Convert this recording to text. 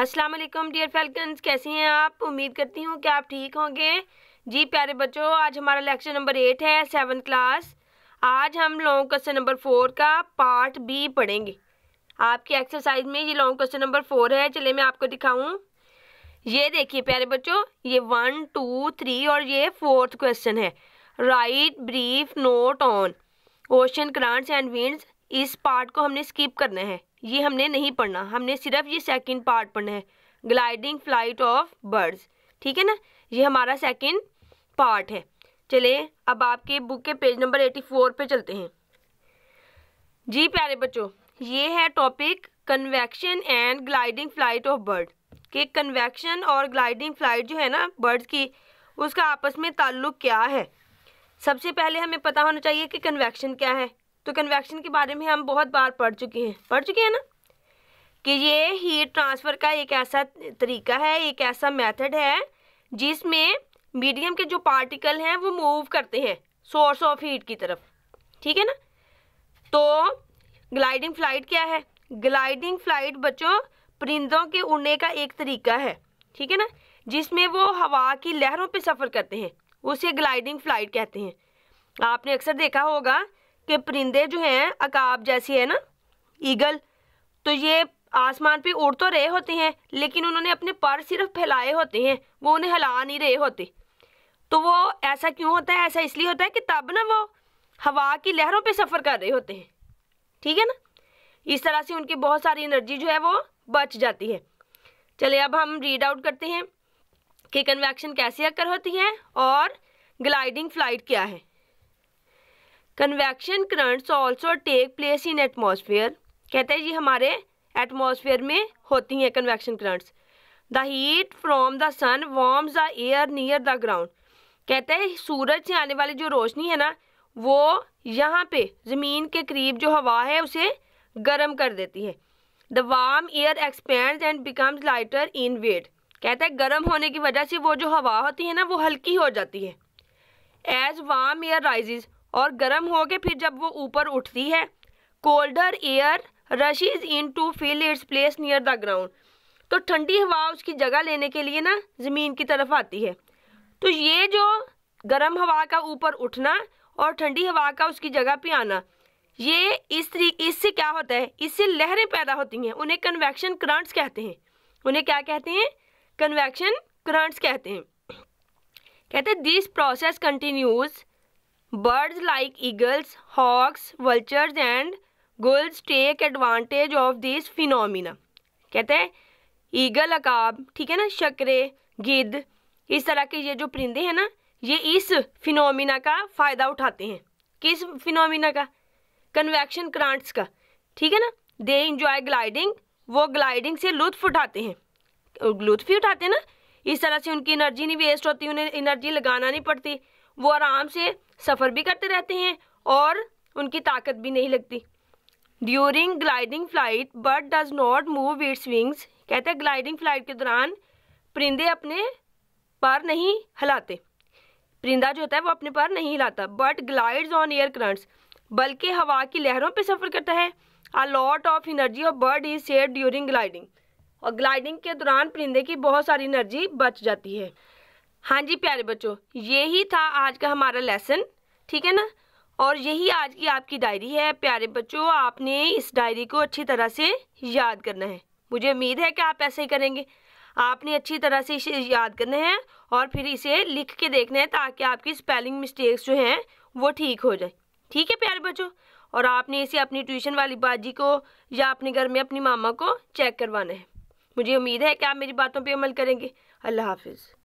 अस्सलाम वालेकुम dear falcons कैसे हैं आप उम्मीद करती हूँ कि आप ठीक होंगे जी प्यारे बच्चों आज हमारा लेक्चर नंबर एट है सेवन क्लास आज हम लॉन्ग क्वेश्चन नंबर फोर का पार्ट बी पढ़ेंगे आपकी एक्सरसाइज में ये लॉन्ग क्वेश्चन नंबर फोर है चले मैं आपको दिखाऊँ ये देखिए प्यारे बच्चों ये वन टू थ्री और ये फोर्थ क्वेश्चन है write brief note on ocean currents and winds इस पार्ट को हमने स्किप करना है ये हमने नहीं पढ़ना हमने सिर्फ ये सेकंड पार्ट पढ़ना है ग्लाइडिंग फ्लाइट ऑफ बर्ड्स ठीक है ना ये हमारा सेकंड पार्ट है चले अब आपके बुक के पेज नंबर एटी फोर पे चलते हैं जी प्यारे बच्चों ये है topic convection and gliding flight of bird कि कन्वेक्शन और ग्लाइडिंग फ्लाइट जो है ना बर्ड्स की उसका आपस में ताल्लुक क्या है सबसे पहले हमें पता होना चाहिए कि कन्वेक्शन क्या है तो कन्वेक्शन के बारे में हम बहुत बार पढ़ चुके हैं पढ़ चुके हैं ना कि ये हीट ट्रांसफ़र का एक ऐसा तरीका है एक ऐसा मेथड है जिसमें मीडियम के जो पार्टिकल हैं वो मूव करते हैं सोर्स ऑफ हीट की तरफ ठीक है ना तो ग्लाइडिंग फ्लाइट क्या है ग्लाइडिंग फ्लाइट बच्चों परिंदों के उड़ने का एक तरीका है ठीक है ना जिसमें वो हवा की लहरों पे सफ़र करते हैं उसे ग्लाइडिंग फ्लाइट कहते हैं आपने अक्सर देखा होगा कि परिंदे जो हैं अकाब जैसी है ना ईगल तो ये आसमान पे उड़ तो रहे होते हैं लेकिन उन्होंने अपने पर सिर्फ फैलाए होते हैं वो उन्हें हिला नहीं रहे होते तो वो ऐसा क्यों होता है ऐसा इसलिए होता है कि तब ना वो हवा की लहरों पे सफ़र कर रहे होते हैं ठीक है ना इस तरह से उनकी बहुत सारी एनर्जी जो है वो बच जाती है चलिए अब हम रीड आउट करते हैं कि कन्वैक्शन कैसे अक्कर होती है और ग्लाइडिंग फ्लाइट क्या है convection currents also take place in atmosphere कहते हैं ये हमारे एटमोसफेयर में होती हैं convection currents the heat from the sun warms the air near the ground कहते हैं सूरज से आने वाली जो रोशनी है ना वो यहाँ पे ज़मीन के करीब जो हवा है उसे गर्म कर देती है the warm air expand and becomes lighter in weight कहते हैं गर्म होने की वजह से वो जो हवा होती है ना वो हल्की हो जाती है एज वार्म एयर राइजेज और गर्म होके फिर जब वो ऊपर उठती है colder air rushes in to fill its place near the ground तो ठंडी हवा उसकी जगह लेने के लिए ना ज़मीन की तरफ आती है तो ये जो गर्म हवा का ऊपर उठना और ठंडी हवा का उसकी जगह पे आना ये इस इससे क्या होता है इससे लहरें पैदा होती हैं उन्हें कन्वेक्शन करंट्स कहते हैं उन्हें क्या कहते हैं कन्वेक्शन करंट्स कहते हैं कहते हैं this process continues Birds like eagles, hawks, vultures and gulls take advantage of this phenomena. कहते हैं ईगल अकाब ठीक है ना शकरे गिद्ध इस तरह के ये जो परिंदे हैं ना ये इस फिनोमिना का फ़ायदा उठाते हैं किस फिनोमिना का कन्वेक्शन क्रांट्स का ठीक है ना दे इंजॉय ग्लाइडिंग वो ग्लाइडिंग से लुत्फ उठाते हैं तो लुत्फ ही उठाते हैं ना इस तरह से उनकी एनर्जी नहीं वेस्ट होती उन्हें एनर्जी लगाना नहीं पड़ती वो आराम से सफ़र भी करते रहते हैं और उनकी ताकत भी नहीं लगती during gliding flight bird does not move its wings कहते हैं ग्लाइडिंग फ्लाइट के दौरान परिंदे अपने पर नहीं हिलाते परिंदा जो होता है वो अपने पर नहीं हिलाता but glides on air currents बल्कि हवा की लहरों पर सफ़र करता है a lot of energy of bird is save during gliding और ग्लाइडिंग के दौरान परिंदे की बहुत सारी एनर्जी बच जाती है हाँ जी प्यारे बच्चों यही था आज का हमारा लेसन ठीक है ना और यही आज की आपकी डायरी है प्यारे बच्चों आपने इस डायरी को अच्छी तरह से याद करना है मुझे उम्मीद है कि आप ऐसे ही करेंगे आपने अच्छी तरह से इसे याद करना है और फिर इसे लिख के देखना है ताकि आपकी स्पेलिंग मिस्टेक्स जो हैं वो ठीक हो जाए ठीक है प्यारे बच्चों और आपने इसे अपनी ट्यूशन वाली बाजी को या अपने घर में अपनी मामा को चेक करवाना है मुझे उम्मीद है कि आप मेरी बातों पर अमल करेंगे अल्लाह हाफिज़